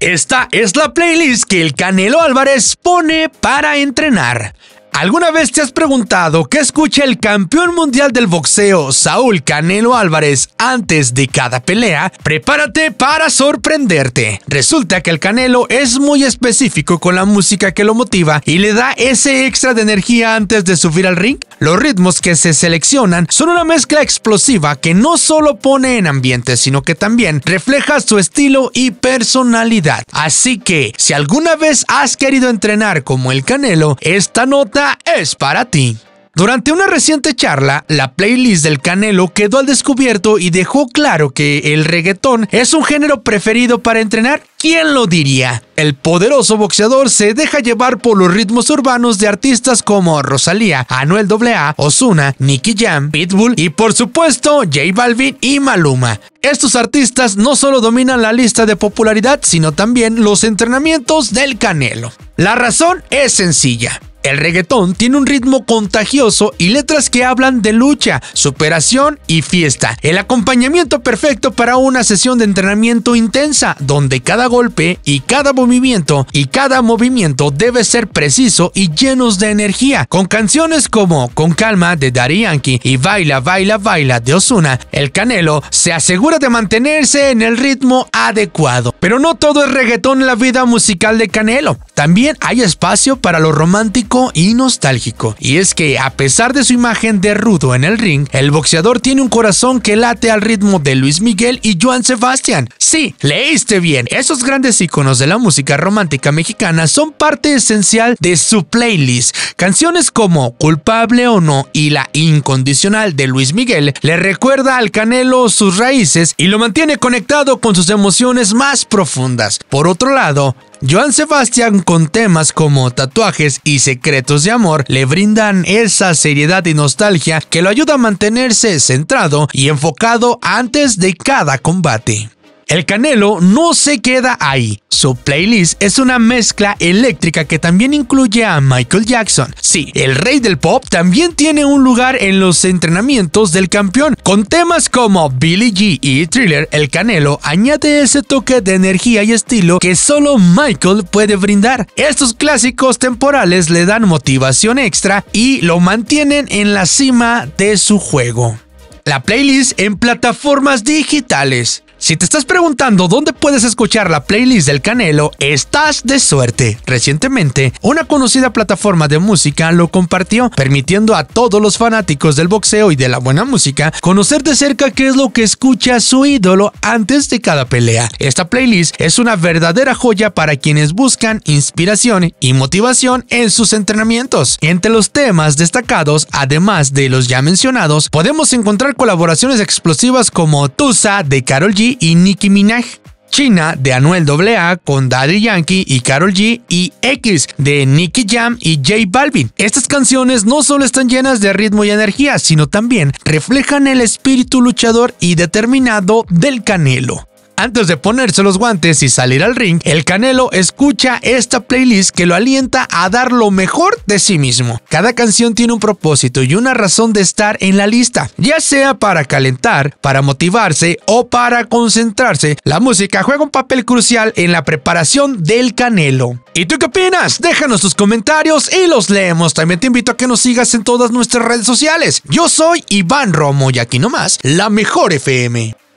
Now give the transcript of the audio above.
Esta es la playlist que el Canelo Álvarez pone para entrenar. ¿Alguna vez te has preguntado qué escucha el campeón mundial del boxeo Saúl Canelo Álvarez antes de cada pelea? Prepárate para sorprenderte. Resulta que el Canelo es muy específico con la música que lo motiva y le da ese extra de energía antes de subir al ring. Los ritmos que se seleccionan son una mezcla explosiva que no solo pone en ambiente, sino que también refleja su estilo y personalidad. Así que, si alguna vez has querido entrenar como el Canelo, esta nota es para ti. Durante una reciente charla, la playlist del Canelo quedó al descubierto y dejó claro que el reggaetón es un género preferido para entrenar. ¿Quién lo diría? El poderoso boxeador se deja llevar por los ritmos urbanos de artistas como Rosalía, Anuel AA, Osuna, Nicky Jam, Pitbull y por supuesto J Balvin y Maluma. Estos artistas no solo dominan la lista de popularidad, sino también los entrenamientos del Canelo. La razón es sencilla. El reggaetón tiene un ritmo contagioso y letras que hablan de lucha, superación y fiesta. El acompañamiento perfecto para una sesión de entrenamiento intensa, donde cada golpe y cada movimiento y cada movimiento debe ser preciso y llenos de energía. Con canciones como Con Calma de Daddy y Baila, Baila, Baila de Osuna, el Canelo se asegura de mantenerse en el ritmo adecuado. Pero no todo es reggaetón en la vida musical de Canelo. También hay espacio para lo romántico y nostálgico. Y es que, a pesar de su imagen de rudo en el ring, el boxeador tiene un corazón que late al ritmo de Luis Miguel y Joan Sebastián. Sí, leíste bien. Esos grandes iconos de la música romántica mexicana son parte esencial de su playlist. Canciones como Culpable o no y La Incondicional de Luis Miguel le recuerda al Canelo sus raíces y lo mantiene conectado con sus emociones más profundas. Por otro lado, Joan Sebastian con temas como tatuajes y secretos de amor le brindan esa seriedad y nostalgia que lo ayuda a mantenerse centrado y enfocado antes de cada combate. El Canelo no se queda ahí. Su playlist es una mezcla eléctrica que también incluye a Michael Jackson. Sí, el rey del pop también tiene un lugar en los entrenamientos del campeón. Con temas como Billie G y Thriller, el Canelo añade ese toque de energía y estilo que solo Michael puede brindar. Estos clásicos temporales le dan motivación extra y lo mantienen en la cima de su juego. La playlist en plataformas digitales. Si te estás preguntando dónde puedes escuchar la playlist del Canelo, estás de suerte. Recientemente, una conocida plataforma de música lo compartió, permitiendo a todos los fanáticos del boxeo y de la buena música conocer de cerca qué es lo que escucha su ídolo antes de cada pelea. Esta playlist es una verdadera joya para quienes buscan inspiración y motivación en sus entrenamientos. Entre los temas destacados, además de los ya mencionados, podemos encontrar colaboraciones explosivas como Tusa de Carol G y Nicki Minaj. China de Anuel AA con Daddy Yankee y Carol G y X de Nicki Jam y J Balvin. Estas canciones no solo están llenas de ritmo y energía, sino también reflejan el espíritu luchador y determinado del Canelo. Antes de ponerse los guantes y salir al ring, el Canelo escucha esta playlist que lo alienta a dar lo mejor de sí mismo. Cada canción tiene un propósito y una razón de estar en la lista, ya sea para calentar, para motivarse o para concentrarse. La música juega un papel crucial en la preparación del Canelo. ¿Y tú qué opinas? Déjanos tus comentarios y los leemos. También te invito a que nos sigas en todas nuestras redes sociales. Yo soy Iván Romo y aquí nomás, la mejor FM.